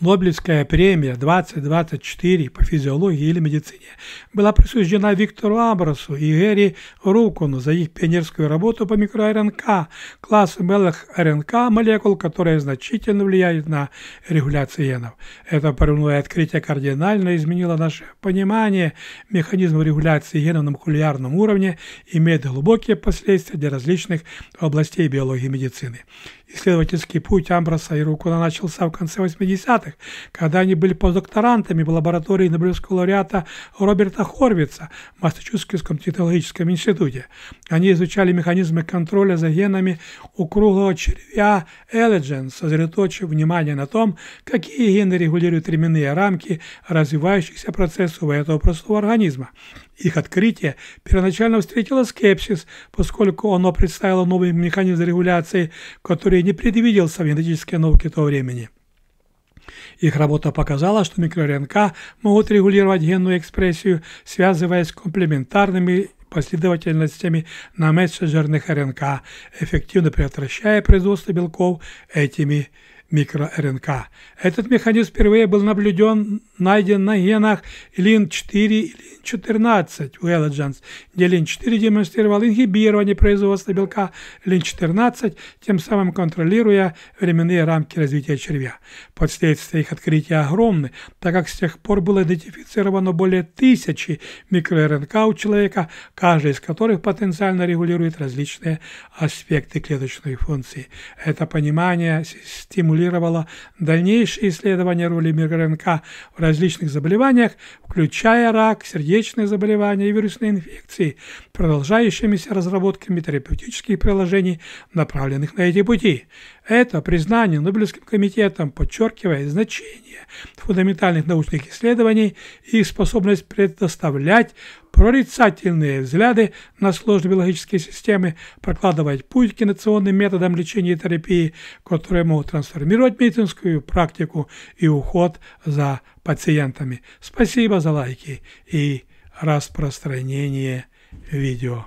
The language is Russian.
Нобелевская премия 2024 по физиологии или медицине была присуждена Виктору Абрасу и Гэри Рукуну за их пионерскую работу по микро РНК, классу белых РНК молекул, которые значительно влияют на регуляцию генов. Это прорывное открытие кардинально изменило наше понимание механизма регуляции генов на молекулярном уровне, имеет глубокие последствия для различных областей биологии и медицины. Исследовательский путь Амброса и Рукуна начался в конце 80-х, когда они были постдокторантами в лаборатории Нобелевского лауреата Роберта Хорвица в Массачусетском технологическом институте. Они изучали механизмы контроля за генами у круглого червя Эллиджен, сосредоточив внимание на том, какие гены регулируют временные рамки развивающихся процессов этого простого организма. Их открытие первоначально встретило скепсис, поскольку оно представило новый механизм регуляции, который не предвидел в науки того времени. Их работа показала, что микро-РНК могут регулировать генную экспрессию, связываясь с комплементарными последовательностями на мессенджерных РНК, эффективно предотвращая производство белков этими микро-РНК. Этот механизм впервые был наблюден, найден на генах LIN4 и LIN14 у Elegance, где LIN4 демонстрировал ингибирование производства белка LIN14, тем самым контролируя временные рамки развития червя. Последствия их открытия огромны, так как с тех пор было идентифицировано более тысячи микро-РНК у человека, каждый из которых потенциально регулирует различные аспекты клеточной функции. Это понимание стимулирует стимулировало дальнейшие исследования роли микроРНК в различных заболеваниях, включая рак, сердечные заболевания и вирусные инфекции, продолжающимися разработками терапевтических приложений, направленных на эти пути. Это признание Нобелевским комитетом подчеркивает значение фундаментальных научных исследований и их способность предоставлять прорицательные взгляды на сложные биологические системы, прокладывать путь к инновационным методам лечения и терапии, которые могут трансформировать медицинскую практику и уход за пациентами. Спасибо за лайки и распространение видео.